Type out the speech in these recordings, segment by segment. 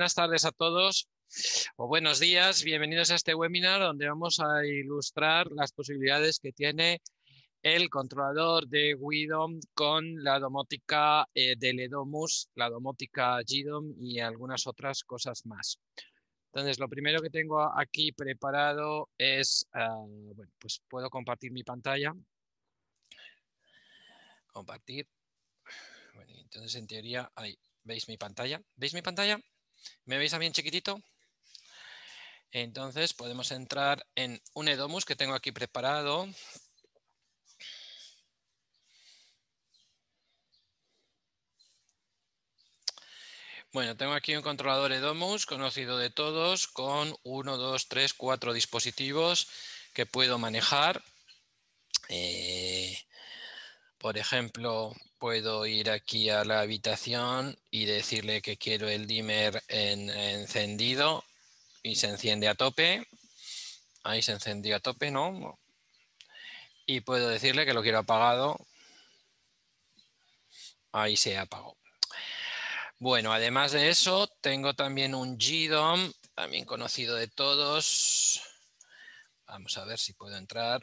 buenas tardes a todos o buenos días. Bienvenidos a este webinar donde vamos a ilustrar las posibilidades que tiene el controlador de Widom con la domótica eh, de Ledomus, la domótica GDOM y algunas otras cosas más. Entonces, lo primero que tengo aquí preparado es, ah, bueno, pues puedo compartir mi pantalla. Compartir. Bueno, entonces, en teoría, ahí, ¿veis mi pantalla? ¿Veis mi pantalla? ¿Me veis a chiquitito? Entonces podemos entrar en un Edomus que tengo aquí preparado. Bueno, tengo aquí un controlador Edomus conocido de todos con 1, 2, 3, 4 dispositivos que puedo manejar. Eh, por ejemplo, puedo ir aquí a la habitación y decirle que quiero el dimmer encendido y se enciende a tope. Ahí se encendió a tope, ¿no? Y puedo decirle que lo quiero apagado. Ahí se apagó. Bueno, además de eso, tengo también un GDOM, también conocido de todos. Vamos a ver si puedo entrar.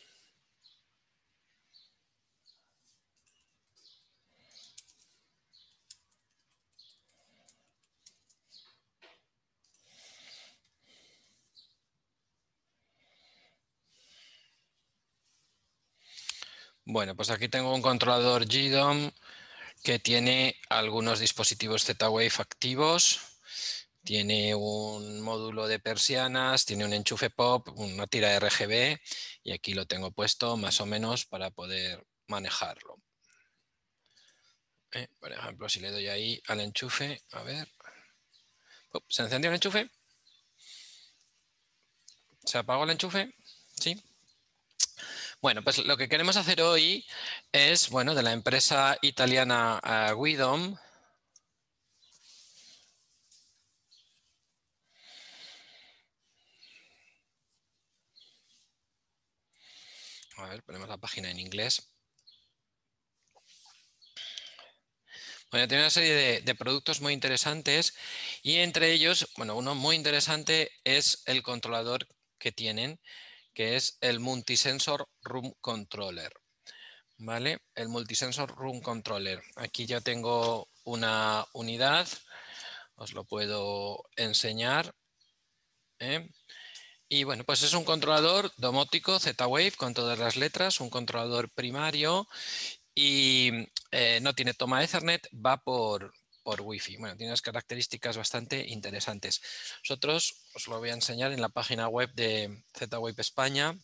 Bueno, pues aquí tengo un controlador GDOM que tiene algunos dispositivos Z-Wave activos, tiene un módulo de persianas, tiene un enchufe POP, una tira RGB y aquí lo tengo puesto más o menos para poder manejarlo. Eh, por ejemplo, si le doy ahí al enchufe, a ver, ¿se encendió el enchufe? ¿Se apagó el enchufe? Sí. Bueno, pues lo que queremos hacer hoy es, bueno, de la empresa italiana Widom, eh, A ver, ponemos la página en inglés. Bueno, tiene una serie de, productos muy interesantes y entre ellos, bueno, uno muy interesante es el controlador que tienen, que es el Multisensor Room Controller. ¿Vale? El Multisensor Room Controller. Aquí ya tengo una unidad, os lo puedo enseñar. ¿eh? Y bueno, pues es un controlador domótico Z-Wave con todas las letras, un controlador primario y eh, no tiene toma Ethernet, va por, por Wi-Fi. Bueno, tiene unas características bastante interesantes. Nosotros os lo voy a enseñar en la página web de Z-Wave España.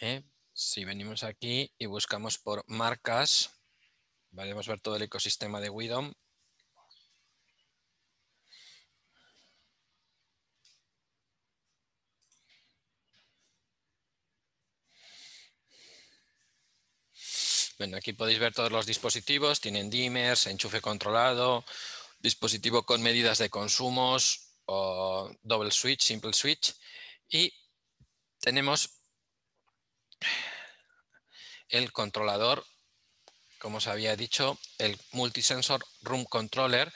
Eh, si venimos aquí y buscamos por marcas, a ver todo el ecosistema de Widom aquí podéis ver todos los dispositivos, tienen dimmers, enchufe controlado, dispositivo con medidas de consumos, o double switch, simple switch, y tenemos el controlador, como os había dicho, el multisensor room controller,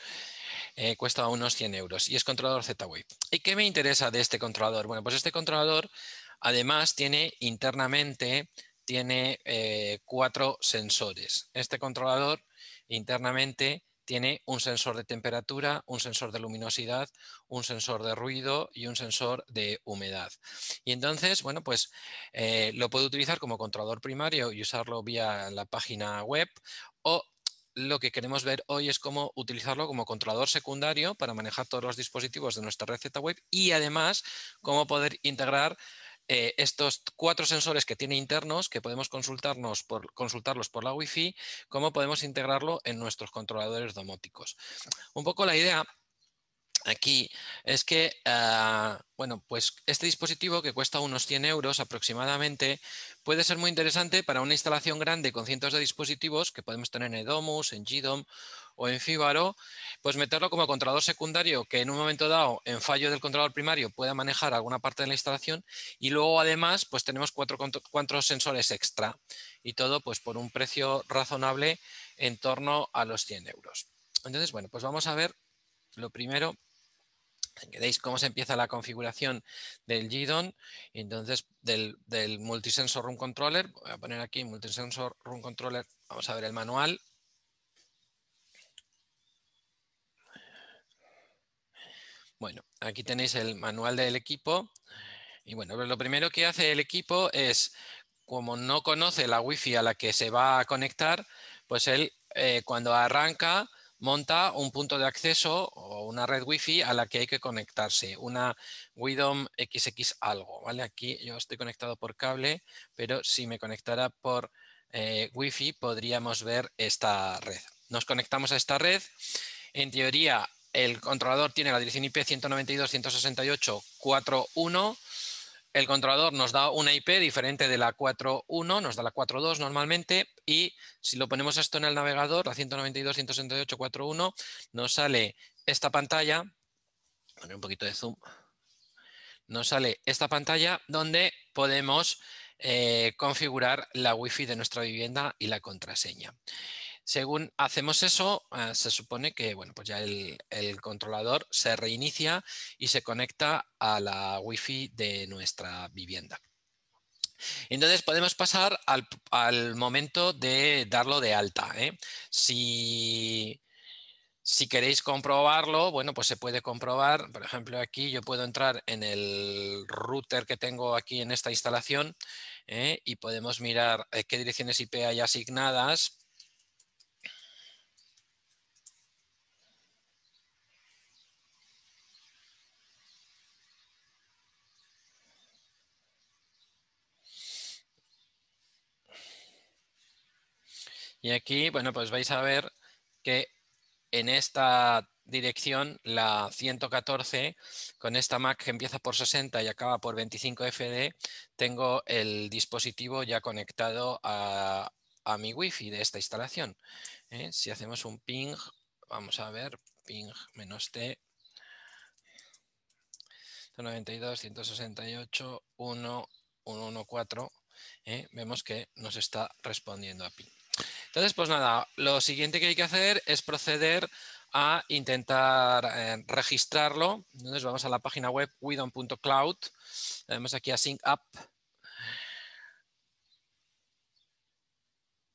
eh, cuesta unos 100 euros y es controlador Z-Wave. ¿Y qué me interesa de este controlador? Bueno, pues este controlador además tiene internamente tiene eh, cuatro sensores. Este controlador internamente tiene un sensor de temperatura, un sensor de luminosidad, un sensor de ruido y un sensor de humedad. Y entonces, bueno, pues eh, lo puedo utilizar como controlador primario y usarlo vía la página web o lo que queremos ver hoy es cómo utilizarlo como controlador secundario para manejar todos los dispositivos de nuestra red Web y además cómo poder integrar eh, estos cuatro sensores que tiene internos, que podemos consultarlos por la Wi-Fi, cómo podemos integrarlo en nuestros controladores domóticos. Un poco la idea aquí es que, ah, bueno, pues este dispositivo que cuesta unos 100 euros aproximadamente puede ser muy interesante para una instalación grande con cientos de dispositivos que podemos tener en Edomus, en GDOM o en Fíbaro, pues meterlo como controlador secundario que en un momento dado, en fallo del controlador primario, pueda manejar alguna parte de la instalación y luego además pues tenemos cuatro, cuatro sensores extra y todo pues por un precio razonable en torno a los 100 euros. Entonces, bueno, pues vamos a ver lo primero veis cómo se empieza la configuración del GDON, entonces del, del Multisensor Room Controller, voy a poner aquí Multisensor Room Controller, vamos a ver el manual, Bueno, aquí tenéis el manual del equipo. Y bueno, lo primero que hace el equipo es, como no conoce la wifi a la que se va a conectar, pues él eh, cuando arranca monta un punto de acceso o una red wifi a la que hay que conectarse, una WIDOM XX algo, ¿vale? Aquí yo estoy conectado por cable, pero si me conectara por eh, Wi-Fi podríamos ver esta red. Nos conectamos a esta red. En teoría, el controlador tiene la dirección IP 192.168.4.1. El controlador nos da una IP diferente de la 4.1, nos da la 4.2 normalmente. Y si lo ponemos esto en el navegador, la 192.168.4.1, nos sale esta pantalla. Poner un poquito de zoom. Nos sale esta pantalla donde podemos eh, configurar la Wi-Fi de nuestra vivienda y la contraseña. Según hacemos eso, ah, se supone que bueno, pues ya el, controlador se reinicia y se conecta a la Wi-Fi de nuestra vivienda. Entonces podemos pasar al, momento de darlo de alta. ¿eh? Si, queréis comprobarlo, bueno, pues se puede comprobar. Por ejemplo, aquí yo puedo entrar en el router que tengo aquí en esta instalación ¿eh? y podemos mirar eh, qué direcciones IP hay asignadas Y aquí, bueno, pues vais a ver que en esta dirección, la 114, con esta Mac que empieza por 60 y acaba por 25 FD, tengo el dispositivo ya conectado a, mi mi wifi de esta instalación. ¿eh? Si hacemos un ping, vamos a ver, ping menos T, 192, 168, 1, 114, ¿eh? vemos que nos está respondiendo a ping. Entonces, pues nada, lo siguiente que hay que hacer es proceder a intentar eh, registrarlo. Entonces vamos a la página web widon.cloud, damos aquí a Sync Up.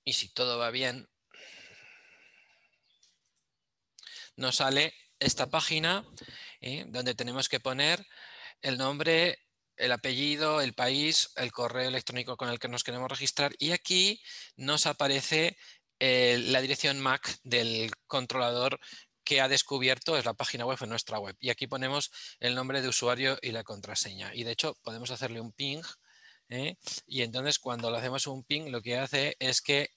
Y si todo va bien, nos sale esta página eh, donde tenemos que poner el nombre el apellido, el país, el correo electrónico con el que nos queremos registrar y aquí nos aparece eh, la dirección MAC del controlador que ha descubierto es la página web en nuestra web. Y aquí ponemos el nombre de usuario y la contraseña. Y de hecho podemos hacerle un ping. ¿eh? Y entonces cuando le hacemos un ping lo que hace es que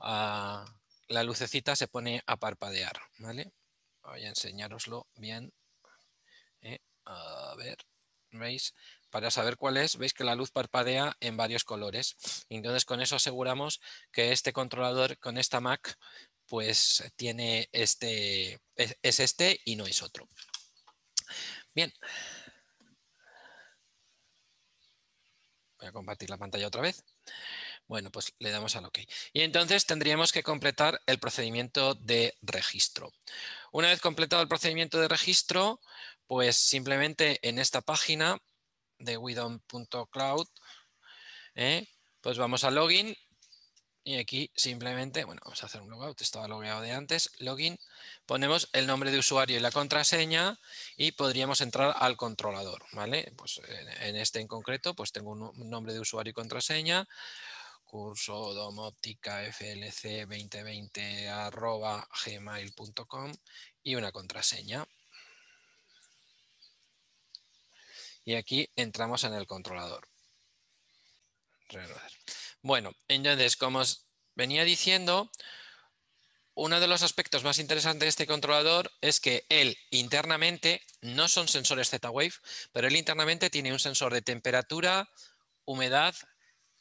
ah, la lucecita se pone a parpadear. ¿vale? Voy a enseñároslo bien. ¿eh? A ver veis, para saber cuál es, veis que la luz parpadea en varios colores. Entonces con eso aseguramos que este controlador con esta Mac pues tiene este, es este y no es otro. Bien. Voy a compartir la pantalla otra vez. Bueno, pues le damos al OK. Y entonces tendríamos que completar el procedimiento de registro. Una vez completado el procedimiento de registro, pues simplemente en esta página de widom.cloud, eh, pues vamos a login y aquí simplemente, bueno, vamos a hacer un logout, estaba logueado de antes, login, ponemos el nombre de usuario y la contraseña y podríamos entrar al controlador, ¿vale? Pues en este en concreto, pues tengo un nombre de usuario y contraseña, curso domóptica flc 2020 gmail.com y una contraseña. Y aquí entramos en el controlador. Bueno, entonces, como os venía diciendo, uno de los aspectos más interesantes de este controlador es que él internamente, no son sensores Z-Wave, pero él internamente tiene un sensor de temperatura, humedad,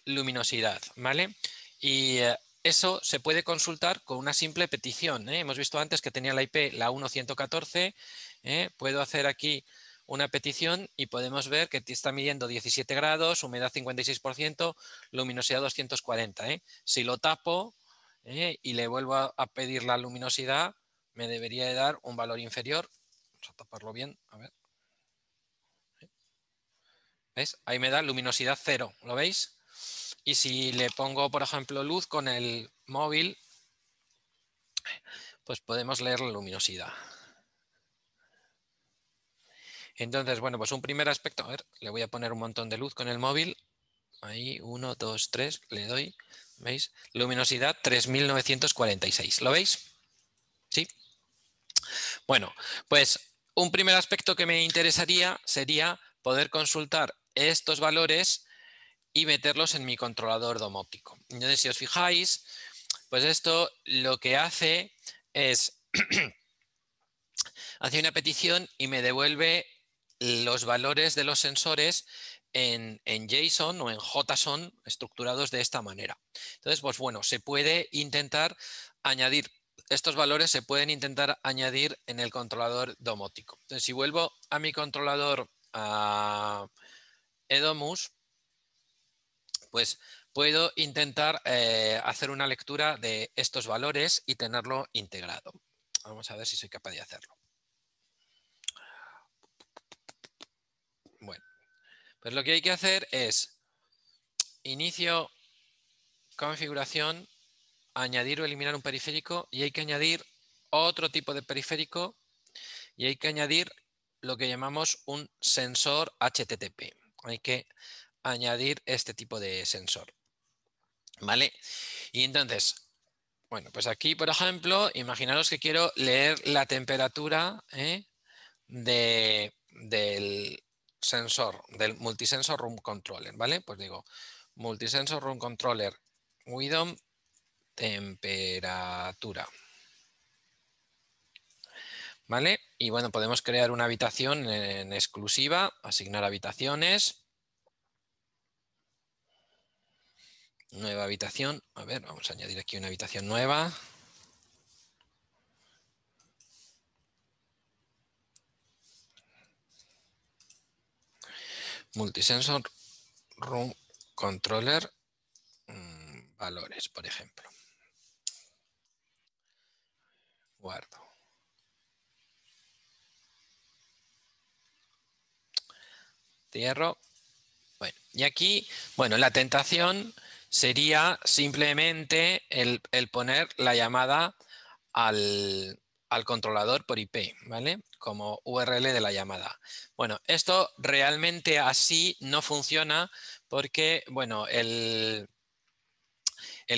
luminosidad, ¿vale? Y eh, eso se puede consultar con una simple petición. ¿eh? Hemos visto antes que tenía la IP, la 1114, ¿eh? puedo hacer aquí una petición y podemos ver que está midiendo 17 grados, humedad 56%, luminosidad 240. ¿eh? Si lo tapo ¿eh? y le vuelvo a pedir la luminosidad, me debería de dar un valor inferior. Vamos a taparlo bien, a ver. ¿Ves? Ahí me da luminosidad cero ¿lo veis? Y si le pongo, por ejemplo, luz con el móvil, pues podemos leer la luminosidad. Entonces, bueno, pues un primer aspecto, a ver, le voy a poner un montón de luz con el móvil. Ahí, 1, 2, 3, le doy, ¿veis? Luminosidad 3946, ¿lo veis? ¿Sí? Bueno, pues un primer aspecto que me interesaría sería poder consultar estos valores y meterlos en mi controlador domóptico. Entonces, si os fijáis, pues esto lo que hace es, hace una petición y me devuelve los valores de los sensores en, JSON o en JSON estructurados de esta manera. Entonces, pues bueno, se puede intentar añadir, estos valores se pueden intentar añadir en el controlador domótico. Entonces, si vuelvo a mi controlador a Edomus, pues puedo intentar eh, hacer una lectura de estos valores y tenerlo integrado. Vamos a ver si soy capaz de hacerlo. Pues lo que hay que hacer es inicio, configuración, añadir o eliminar un periférico y hay que añadir otro tipo de periférico y hay que añadir lo que llamamos un sensor HTTP. Hay que añadir este tipo de sensor. ¿Vale? Y entonces, bueno, pues aquí, por ejemplo, imaginaros que quiero leer la temperatura ¿eh? de, del, sensor, del multisensor room controller, ¿vale? Pues digo, multisensor room controller widom temperatura. ¿Vale? Y bueno, podemos crear una habitación en exclusiva, asignar habitaciones. Nueva habitación. A ver, vamos a añadir aquí una habitación nueva. multisensor room controller mm, valores, por ejemplo. Guardo. Cierro. Bueno, y aquí, bueno, la tentación sería simplemente el poner la llamada al, al controlador por IP, ¿vale? Como URL de la llamada. Bueno, esto realmente así no funciona porque, bueno, el,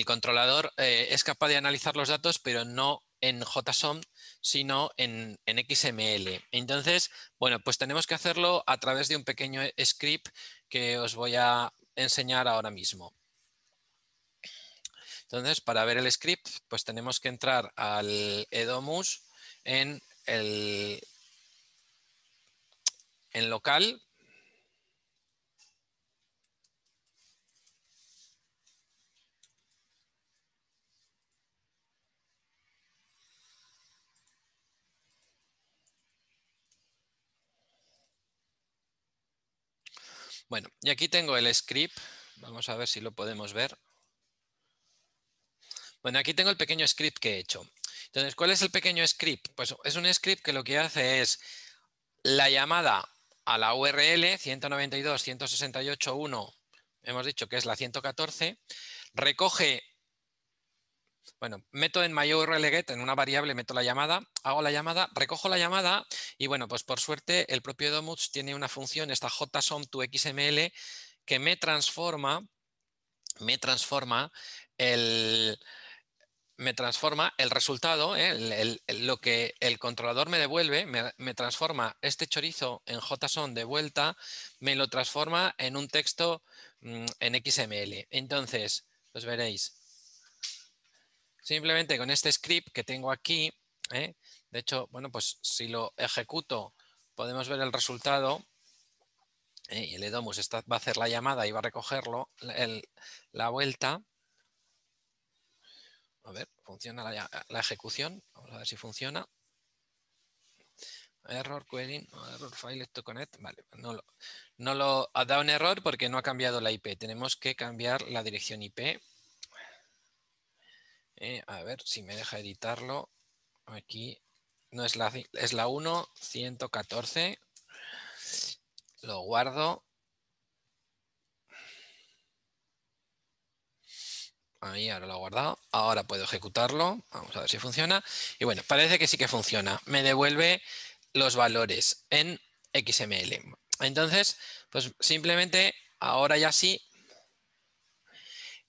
controlador eh, es capaz de analizar los datos, pero no en JSON, sino en, en, XML. Entonces, bueno, pues tenemos que hacerlo a través de un pequeño script que os voy a enseñar ahora mismo. Entonces, para ver el script, pues tenemos que entrar al Edomus en el en local. Bueno, y aquí tengo el script. Vamos a ver si lo podemos ver. Bueno, aquí tengo el pequeño script que he hecho. Entonces, ¿cuál es el pequeño script? Pues es un script que lo que hace es la llamada a la URL 192.168.1, hemos dicho que es la 114, recoge, bueno, meto en myURLGET, en una variable meto la llamada, hago la llamada, recojo la llamada y bueno, pues por suerte el propio Domus tiene una función, esta JSON 2 xml que me transforma, me transforma el, me transforma el resultado, ¿eh? lo que el controlador me devuelve, me, transforma este chorizo en JSON de vuelta, me lo transforma en un texto mm, en XML. Entonces, los pues veréis. Simplemente con este script que tengo aquí, ¿eh? de hecho, bueno, pues si lo ejecuto, podemos ver el resultado. ¿eh? Y el Edomus va a hacer la llamada y va a recogerlo, la vuelta. A ver, funciona la, ejecución. Vamos a ver si funciona. Error query, error file to connect. Vale, pues no lo, ha dado un error porque no ha cambiado la IP. Tenemos que cambiar la dirección IP. Eh, a ver si me deja editarlo. Aquí no es la, es la 1, 114. Lo guardo. Ahí ahora lo he guardado. Ahora puedo ejecutarlo. Vamos a ver si funciona. Y bueno, parece que sí que funciona. Me devuelve los valores en XML. Entonces, pues simplemente ahora ya sí,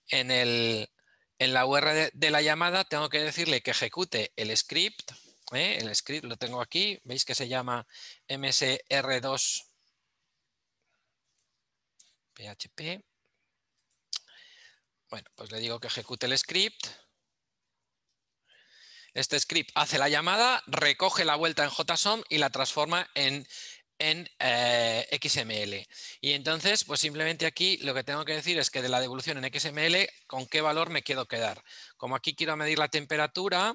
en, el, en la URL de la llamada tengo que decirle que ejecute el script. ¿eh? El script lo tengo aquí. Veis que se llama msr2 php bueno, pues le digo que ejecute el script. Este script hace la llamada, recoge la vuelta en JSON y la transforma en, eh, XML. Y entonces, pues simplemente aquí lo que tengo que decir es que de la devolución en XML, ¿con qué valor me quiero quedar? Como aquí quiero medir la temperatura,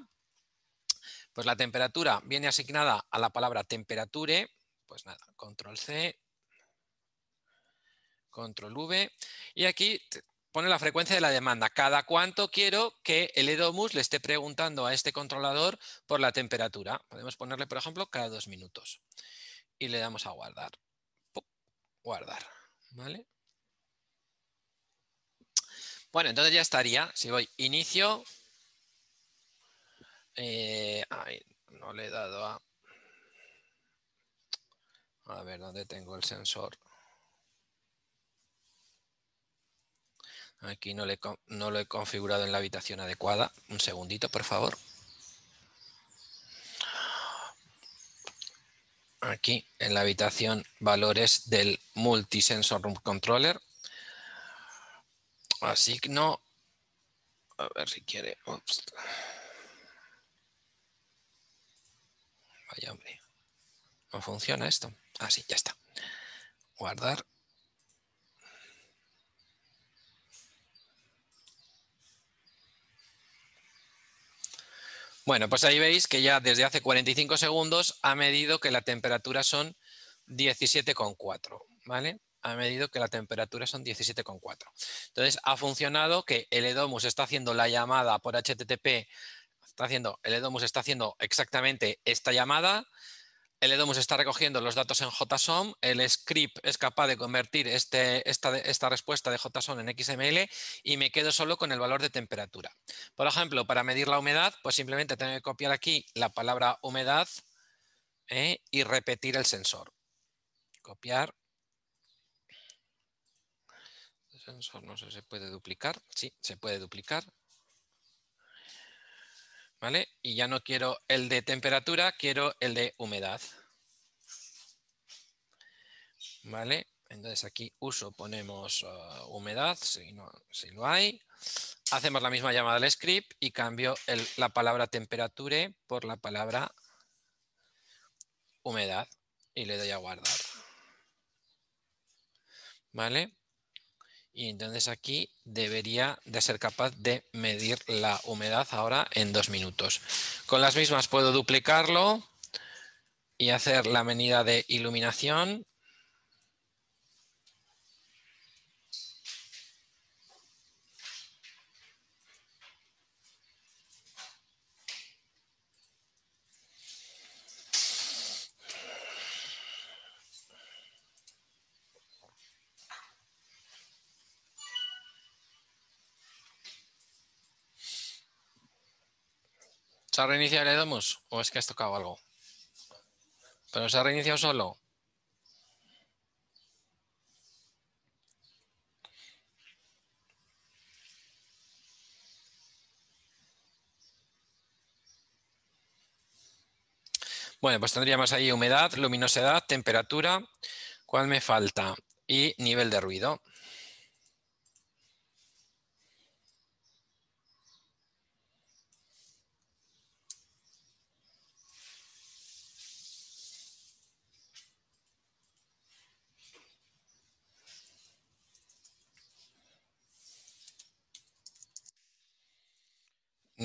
pues la temperatura viene asignada a la palabra temperature, pues nada, control C, control V, y aquí pone la frecuencia de la demanda. Cada cuánto quiero que el EDOMUS le esté preguntando a este controlador por la temperatura. Podemos ponerle, por ejemplo, cada dos minutos. Y le damos a guardar. Guardar. ¿Vale? Bueno, entonces ya estaría. Si voy inicio. Eh, no le he dado a... A ver, ¿dónde tengo el sensor? Aquí no, no lo he configurado en la habitación adecuada. Un segundito, por favor. Aquí en la habitación valores del multisensor room controller. Asigno. A ver si quiere. Vaya hombre. No funciona esto. Así, ah, ya está. Guardar. Bueno, pues ahí veis que ya desde hace 45 segundos ha medido que la temperatura son 17,4, ¿vale? Ha medido que la temperatura son 17,4. Entonces, ha funcionado que el EDOMUS está haciendo la llamada por HTTP, está haciendo, el EDOMUS está haciendo exactamente esta llamada, el Edomus está recogiendo los datos en JSON, el script es capaz de convertir este, esta, respuesta de JSON en XML y me quedo solo con el valor de temperatura. Por ejemplo, para medir la humedad, pues simplemente tengo que copiar aquí la palabra humedad ¿eh? y repetir el sensor. Copiar. El sensor no sé si se puede duplicar. Sí, se puede duplicar. Y ya no quiero el de temperatura, quiero el de humedad. ¿Vale? Entonces aquí uso, ponemos ah, humedad, si, no, hay. Hacemos la misma llamada al script y cambio la palabra temperature por la palabra humedad. Y le doy a guardar. ¿Vale? Y entonces aquí debería de ser capaz de medir la humedad ahora en dos minutos. Con las mismas puedo duplicarlo y hacer la medida de iluminación ha reiniciado el Edomus? ¿O es que has tocado algo? ¿Pero se ha reiniciado solo? Bueno, pues tendríamos ahí humedad, luminosidad, temperatura, cuál me falta y nivel de ruido.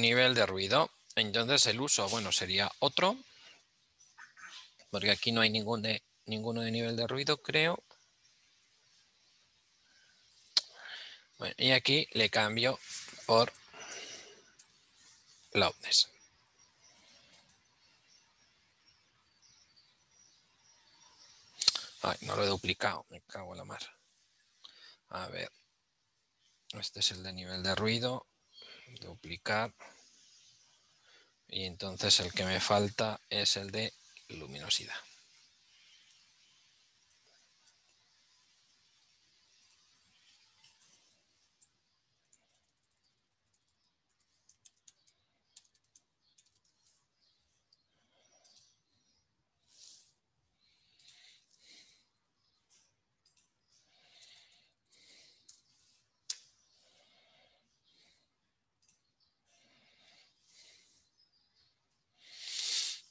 nivel de ruido. Entonces el uso, bueno, sería otro, porque aquí no hay ningún de, ninguno de nivel de ruido, creo. y aquí le cambio por loudness. no lo he duplicado, me cago en la mar. A ver, este es el de nivel de ruido, duplicar. Y entonces el que me falta es el de luminosidad.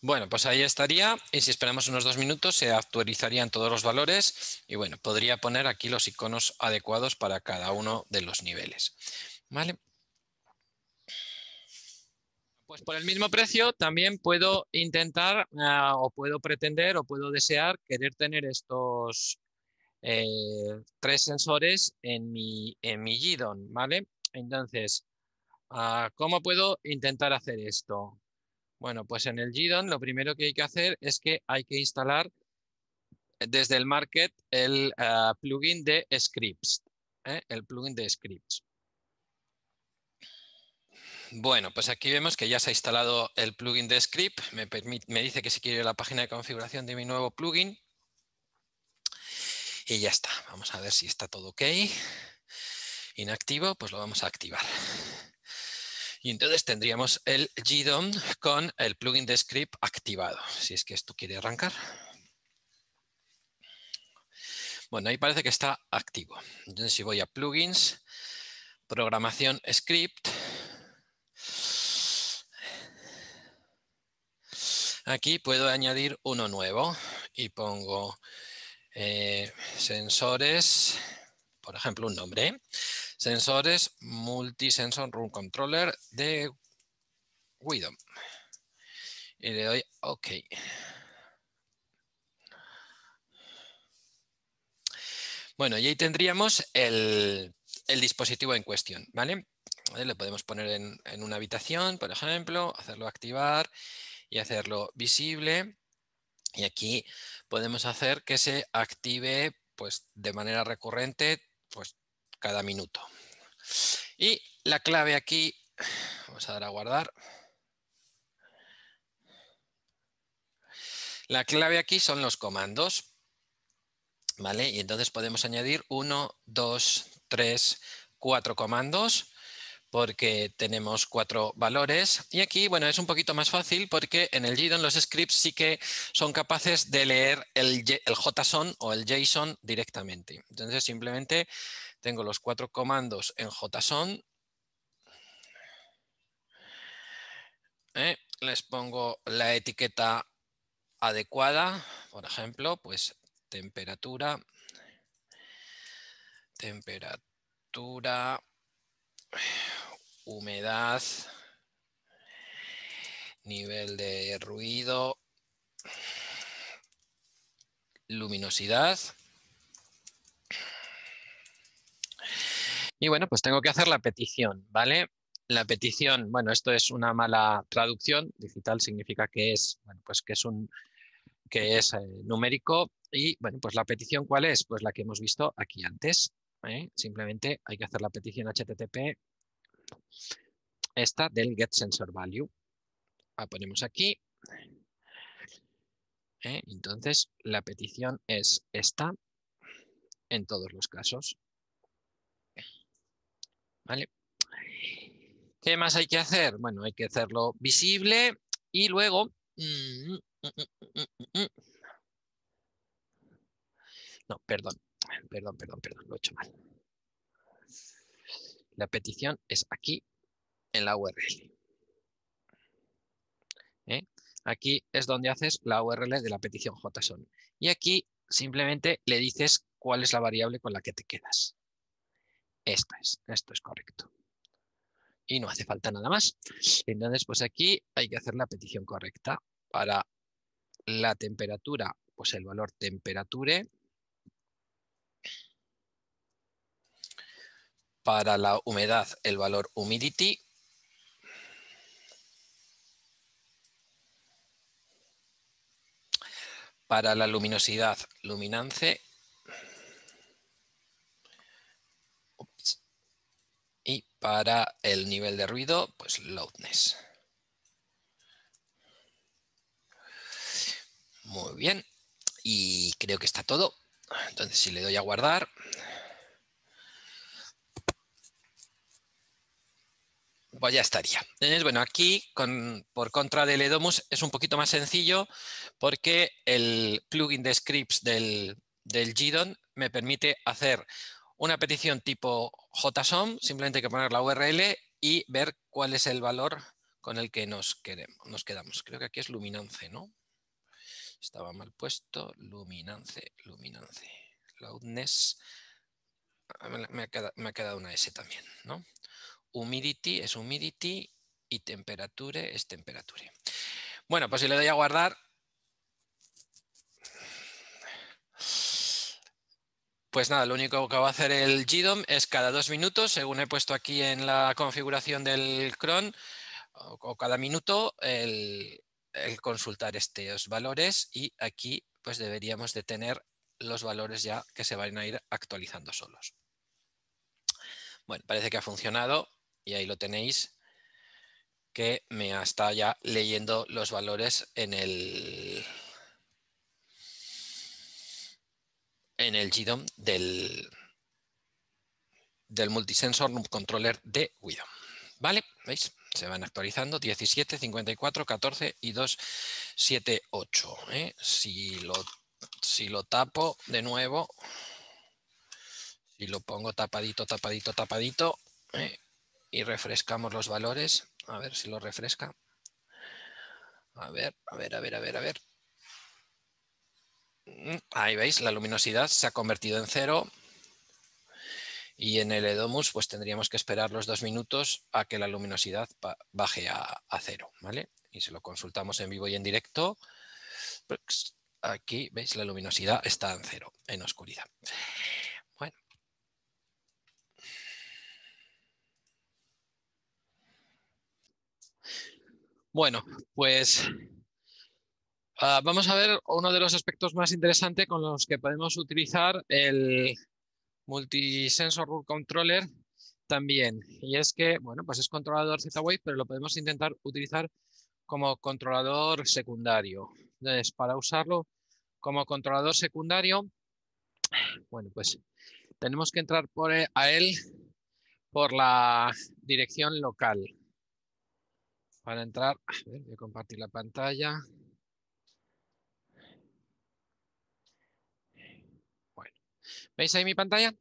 Bueno, pues ahí estaría y si esperamos unos dos minutos se actualizarían todos los valores y bueno, podría poner aquí los iconos adecuados para cada uno de los niveles. ¿Vale? Pues por el mismo precio también puedo intentar ah, o puedo pretender o puedo desear querer tener estos eh, tres sensores en mi, en mi ¿vale? Entonces, ah, ¿cómo puedo intentar hacer esto? Bueno, pues en el GDON lo primero que hay que hacer es que hay que instalar eh, desde el market el ah, plugin de scripts. ¿eh? El plugin de scripts. Bueno, pues aquí vemos que ya se ha instalado el plugin de script. Me, dice que si quiere la página de configuración de mi nuevo plugin. Y ya está. Vamos a ver si está todo ok. Inactivo, pues lo vamos a activar. Y entonces tendríamos el GDOM con el plugin de script activado, si es que esto quiere arrancar. Bueno, ahí parece que está activo. Entonces, si voy a plugins, programación script, aquí puedo añadir uno nuevo y pongo eh, sensores, por ejemplo, un nombre. Sensores multisensor room controller de Widom. Y le doy OK. Bueno, y ahí tendríamos el, dispositivo en cuestión, ¿vale? Eh, podemos poner en, en, una habitación, por ejemplo, hacerlo activar y hacerlo visible. Y aquí podemos hacer que se active pues, de manera recurrente pues, cada minuto. Y la clave aquí, vamos a dar a guardar. La clave aquí son los comandos. ¿Vale? Y entonces podemos añadir 1, 2, 3, 4 comandos porque tenemos cuatro valores. Y aquí, bueno, es un poquito más fácil porque en el JSON los scripts sí que son capaces de leer el, el JSON o el JSON directamente. Entonces simplemente tengo los cuatro comandos en JSON. Eh, les pongo la etiqueta adecuada, por ejemplo, pues temperatura, temperatura, humedad, nivel de ruido, luminosidad. Y bueno, pues tengo que hacer la petición, ¿vale? La petición, bueno, esto es una mala traducción, digital significa que es, bueno, pues que es un que es eh, numérico y bueno, pues la petición cuál es? Pues la que hemos visto aquí antes. ¿eh? Simplemente hay que hacer la petición HTTP esta del get sensor value. La ponemos aquí. ¿eh? Entonces la petición es esta en todos los casos. ¿Qué más hay que hacer? Bueno, hay que hacerlo visible y luego... Mm, mm, mm, no, perdón, perdón, perdón, perdón, lo he hecho mal. La petición es aquí en la URL. ¿Eh? Aquí es donde haces la URL de la petición JSON. Y aquí simplemente le dices cuál es la variable con la que te quedas. Esta es, esto es correcto. Y no hace falta nada más. Entonces, pues aquí hay que hacer la petición correcta. Para la temperatura, pues el valor temperature. Para la humedad, el valor humidity. Para la luminosidad, luminance para el nivel de ruido, pues loudness. Muy bien. Y creo que está todo. Entonces, si le doy a guardar... Pues ya estaría. Entonces, bueno, aquí, por contra del Edomus, es un poquito más sencillo porque el plugin de scripts del, del me permite hacer una petición tipo JSON simplemente hay que poner la URL y ver cuál es el valor con el que nos, queremos, nos quedamos. Creo que aquí es luminance, ¿no? Estaba mal puesto. Luminance, luminance. Loudness. Ah, me ha quedado una S también, ¿no? Humidity es humidity y temperature es temperature. Bueno, pues si le doy a guardar, Pues nada, lo único que va a hacer el GDOM es cada dos minutos, según he puesto aquí en la configuración del cron, o cada minuto, el, consultar estos valores y aquí pues deberíamos de tener los valores ya que se van a ir actualizando solos. Bueno, parece que ha funcionado y ahí lo tenéis que me está ya leyendo los valores en el en el GDOM del, del multisensor controller de Widom. ¿Vale? ¿Veis? Se van actualizando 17, 54, 14 y 278. ¿eh? Si, lo, si lo tapo de nuevo, si lo pongo tapadito, tapadito, tapadito ¿eh? y refrescamos los valores, a ver si lo refresca. A ver, a ver, a ver, a ver, a ver. Ahí veis, la luminosidad se ha convertido en cero y en el Edomus pues tendríamos que esperar los dos minutos a que la luminosidad baje a, cero, ¿vale? Y si lo consultamos en vivo y en directo, pues, aquí veis la luminosidad está en cero, en oscuridad. Bueno. Bueno, pues Ah, vamos a ver uno de los aspectos más interesantes con los que podemos utilizar el Multisensor Rule Controller también. Y es que, bueno, pues es controlador Z-Wave, pero lo podemos intentar utilizar como controlador secundario. Entonces, para usarlo como controlador secundario, bueno, pues tenemos que entrar por, eh, a él por la dirección local. Para entrar, a voy a compartir la pantalla. ¿Veis ahí mi pantalla?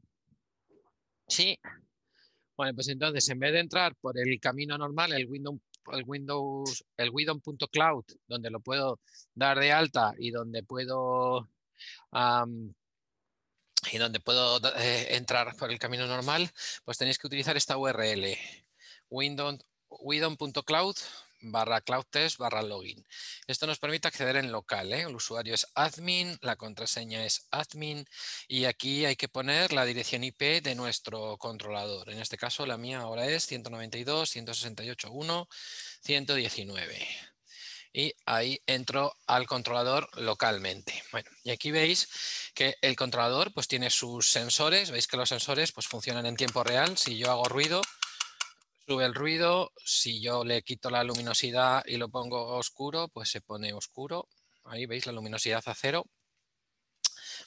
Sí. Bueno, pues entonces, en vez de entrar por el camino normal, el Windows, el Windows, el Widom.cloud, donde lo puedo dar de alta y donde puedo y donde puedo eh, entrar por el camino normal, pues tenéis que utilizar esta URL, window.cloud barra test barra login. Esto nos permite acceder en local. ¿eh? El usuario es admin, la contraseña es admin y aquí hay que poner la dirección IP de nuestro controlador. En este caso la mía ahora es 192.168.1.119. Y ahí entro al controlador localmente. y aquí veis que el controlador pues tiene sus sensores. Veis que los sensores pues funcionan en tiempo real. Si yo hago ruido, Sube el ruido, si yo le quito la luminosidad y lo pongo oscuro, pues se pone oscuro. Ahí veis la luminosidad a cero.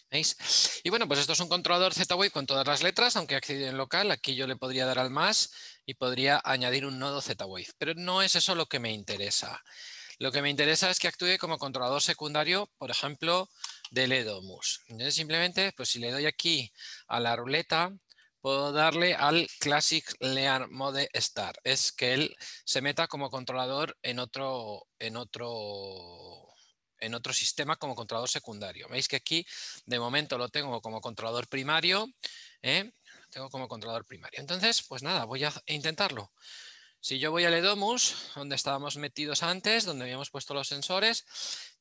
¿Veis? Y bueno, pues esto es un controlador Z-Wave con todas las letras, aunque accede en local. Aquí yo le podría dar al más y podría añadir un nodo Z-Wave. Pero no es eso lo que me interesa. Lo que me interesa es que actúe como controlador secundario, por ejemplo, del EDOMUS. Entonces simplemente, pues si le doy aquí a la ruleta, puedo darle al Classic Lear Mode Star. Es que él se meta como controlador en otro, en otro, en otro sistema como controlador secundario. Veis que aquí de momento lo tengo como controlador primario. Eh? Tengo como controlador primario. Entonces, pues nada, voy a intentarlo. Si yo voy al Edomus, donde estábamos metidos antes, donde habíamos puesto los sensores,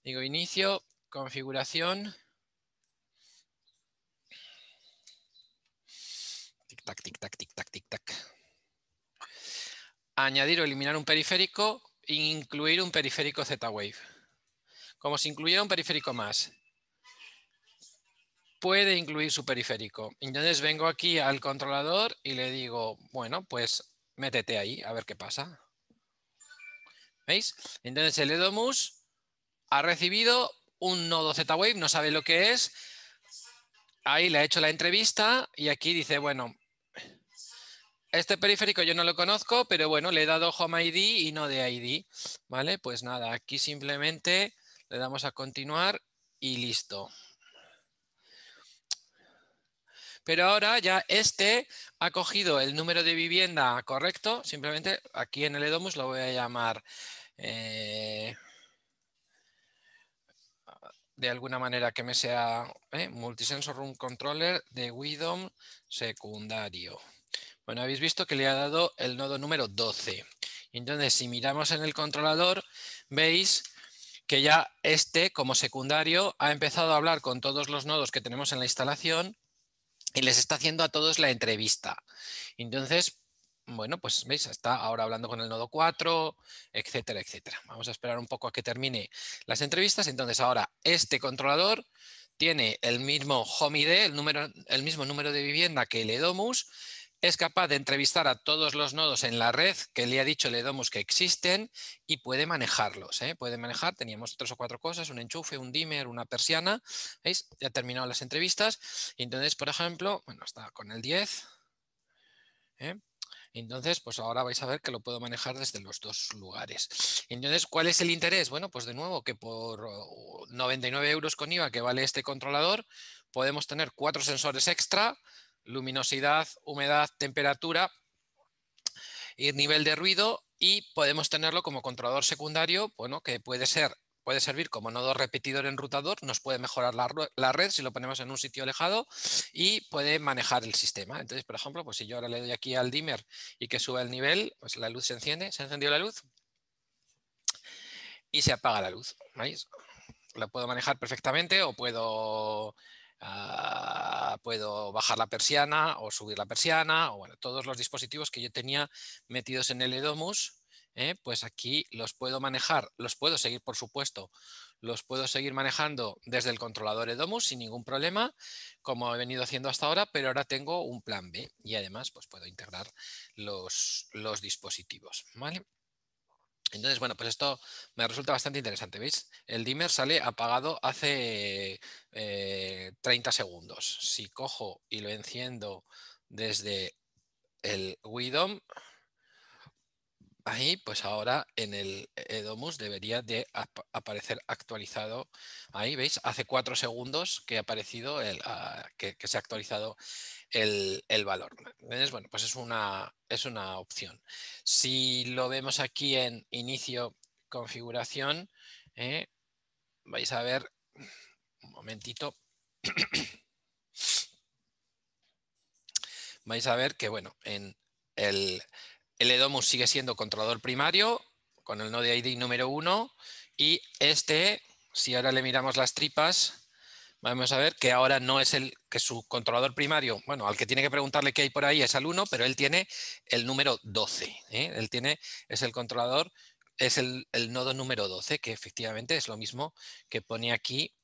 digo inicio, configuración, tac, tic, tac, tic, tac, tic, Añadir o eliminar un periférico, incluir un periférico Z-Wave. Como si incluyera un periférico más, puede incluir su periférico. Entonces vengo aquí al controlador y le digo, bueno, pues métete ahí a ver qué pasa. ¿Veis? Entonces el Edomus ha recibido un nodo Z-Wave, no sabe lo que es. Ahí le ha hecho la entrevista y aquí dice, bueno, este periférico yo no lo conozco, pero bueno, le he dado Home ID y no de ID. ¿Vale? Pues nada, aquí simplemente le damos a continuar y listo. Pero ahora ya este ha cogido el número de vivienda correcto. Simplemente aquí en el EDOMUS lo voy a llamar eh, de alguna manera que me sea eh, Multisensor Room Controller de WIDOM secundario. Bueno, habéis visto que le ha dado el nodo número 12. Entonces, si miramos en el controlador, veis que ya este, como secundario, ha empezado a hablar con todos los nodos que tenemos en la instalación y les está haciendo a todos la entrevista. Entonces, bueno, pues veis, está ahora hablando con el nodo 4, etcétera, etcétera. Vamos a esperar un poco a que termine las entrevistas. Entonces, ahora este controlador tiene el mismo home ID, el, número, el mismo número de vivienda que el Edomus, es capaz de entrevistar a todos los nodos en la red que le ha dicho Le damos que existen y puede manejarlos. ¿eh? Puede manejar, teníamos tres o cuatro cosas, un enchufe, un dimmer, una persiana. ¿Veis? Ya ha terminado las entrevistas. entonces, por ejemplo, bueno, está con el 10. ¿eh? Entonces, pues ahora vais a ver que lo puedo manejar desde los dos lugares. Entonces, ¿cuál es el interés? Bueno, pues de nuevo que por 99 euros con IVA que vale este controlador, podemos tener cuatro sensores extra luminosidad, humedad, temperatura y nivel de ruido y podemos tenerlo como controlador secundario, bueno, que puede ser puede servir como nodo repetidor enrutador, nos puede mejorar la, red si lo ponemos en un sitio alejado y puede manejar el sistema. Entonces, por ejemplo, pues si yo ahora le doy aquí al dimmer y que suba el nivel, pues la luz se enciende, se encendió la luz y se apaga la luz. ¿Veis? Lo puedo manejar perfectamente o puedo Ah, puedo bajar la persiana o subir la persiana, o bueno, todos los dispositivos que yo tenía metidos en el Edomus, ¿eh? pues aquí los puedo manejar, los puedo seguir, por supuesto, los puedo seguir manejando desde el controlador Edomus sin ningún problema, como he venido haciendo hasta ahora, pero ahora tengo un plan B y además pues puedo integrar los, los dispositivos, ¿vale? Entonces, bueno, pues esto me resulta bastante interesante, ¿veis? El dimmer sale apagado hace 30 eh, segundos. Si cojo y lo enciendo desde el WIDOM, ahí, pues ahora en el Edomus debería de aparecer actualizado. Ahí veis, hace cuatro segundos que ha aparecido el, ah, que, se ha actualizado el, valor. Bueno, pues es una, es una opción. Si lo vemos aquí en inicio configuración, ¿eh? vais a ver un momentito. vais a ver que bueno, en el el Edomus sigue siendo controlador primario con el node ID número 1 y este, si ahora le miramos las tripas, vamos a ver que ahora no es el que su controlador primario, bueno, al que tiene que preguntarle qué hay por ahí es al 1, pero él tiene el número 12. ¿eh? Él tiene, es el controlador, es el, nodo número 12, que efectivamente es lo mismo que pone aquí.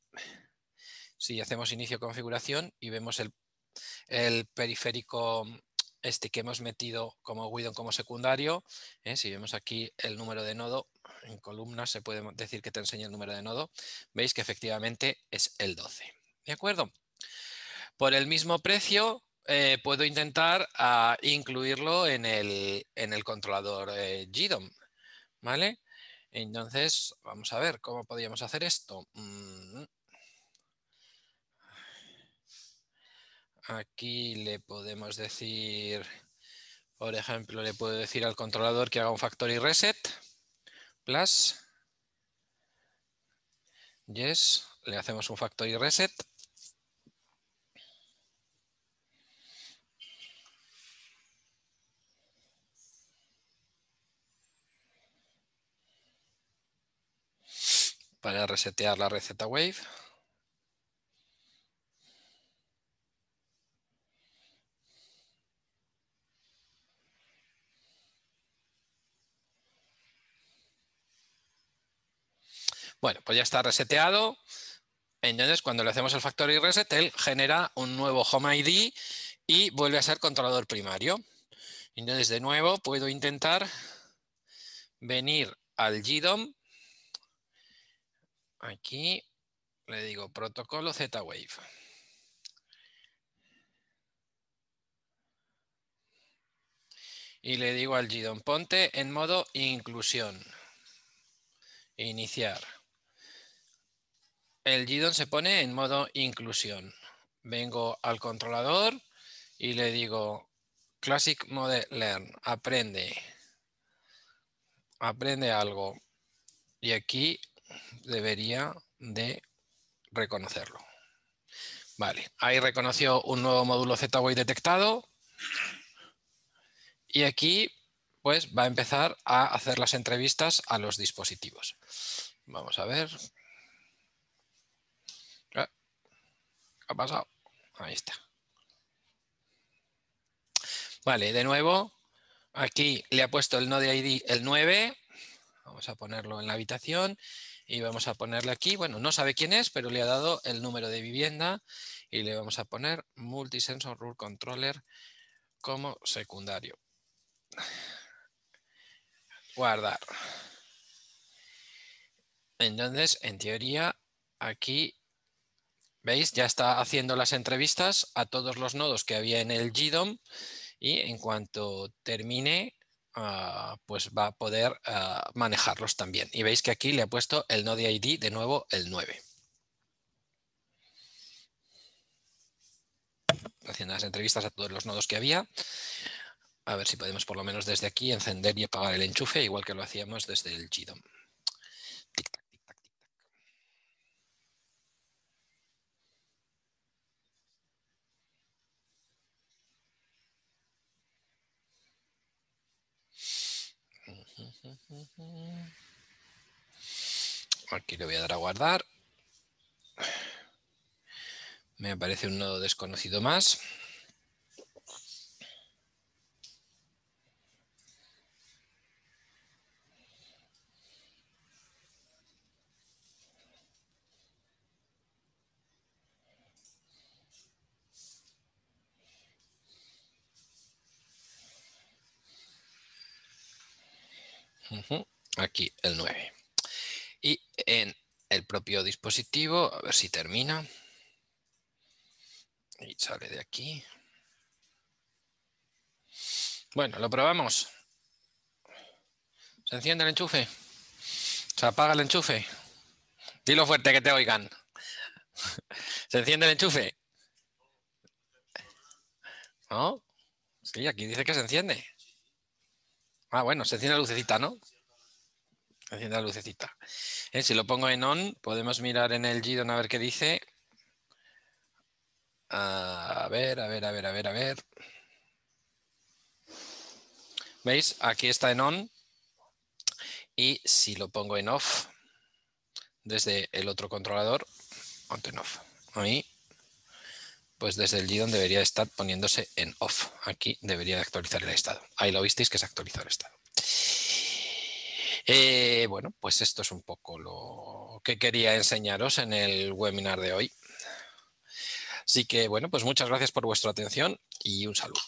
Si hacemos inicio configuración y vemos el el periférico este que hemos metido como Guidon como secundario, ¿eh? si vemos aquí el número de nodo, en columnas se puede decir que te enseña el número de nodo, veis que efectivamente es el 12. ¿De acuerdo? Por el mismo precio eh, puedo intentar ah, incluirlo en el, en el controlador eh, GDOM, ¿vale? Entonces, vamos a ver cómo podríamos hacer esto. Mm, Aquí le podemos decir, por ejemplo, le puedo decir al controlador que haga un factory reset, plus, yes, le hacemos un factory reset. para resetear la receta wave. Bueno, pues ya está reseteado. Entonces, cuando le hacemos el factory reset, él genera un nuevo home ID y vuelve a ser controlador primario. Entonces, de nuevo, puedo intentar venir al GDOM. Aquí le digo protocolo Z-Wave. Y le digo al GDOM, ponte en modo inclusión. Iniciar el GDON se pone en modo inclusión. Vengo al controlador y le digo Classic Model Learn, aprende. Aprende algo. Y aquí debería de reconocerlo. Vale, ahí reconoció un nuevo módulo Z-Way detectado. Y aquí pues va a empezar a hacer las entrevistas a los dispositivos. Vamos a ver pasado? Ahí está. Vale, de nuevo, aquí le ha puesto el node ID el 9. Vamos a ponerlo en la habitación y vamos a ponerle aquí, bueno, no sabe quién es, pero le ha dado el número de vivienda y le vamos a poner Multisensor Rule Controller como secundario. Guardar. Entonces, en teoría, aquí ¿Veis? Ya está haciendo las entrevistas a todos los nodos que había en el GDOM y en cuanto termine, ah, pues va a poder ah, manejarlos también. Y veis que aquí le ha puesto el node ID de nuevo el 9. Haciendo las entrevistas a todos los nodos que había. A ver si podemos por lo menos desde aquí encender y apagar el enchufe, igual que lo hacíamos desde el GDOM. Aquí le voy a dar a guardar. Me aparece un nodo desconocido más. Aquí el 9. Y en el propio dispositivo, a ver si termina. Y sale de aquí. Bueno, lo probamos. ¿Se enciende el enchufe? ¿Se apaga el enchufe? Dilo fuerte que te oigan. ¿Se enciende el enchufe? ¿No? Sí, aquí dice que se enciende. Ah, bueno, se enciende la lucecita, ¿no? Se enciende la lucecita. Eh, si lo pongo en on, podemos mirar en el G-DON a ver qué dice. A ver, a ver, a ver, a ver, a ver. ¿Veis? Aquí está en on. Y si lo pongo en off, desde el otro controlador, on off. Ahí pues desde el GDON debería estar poniéndose en off. Aquí debería actualizar el estado. Ahí lo visteis que se actualizó el estado. Eh, bueno, pues esto es un poco lo que quería enseñaros en el webinar de hoy. Así que, bueno, pues muchas gracias por vuestra atención y un saludo.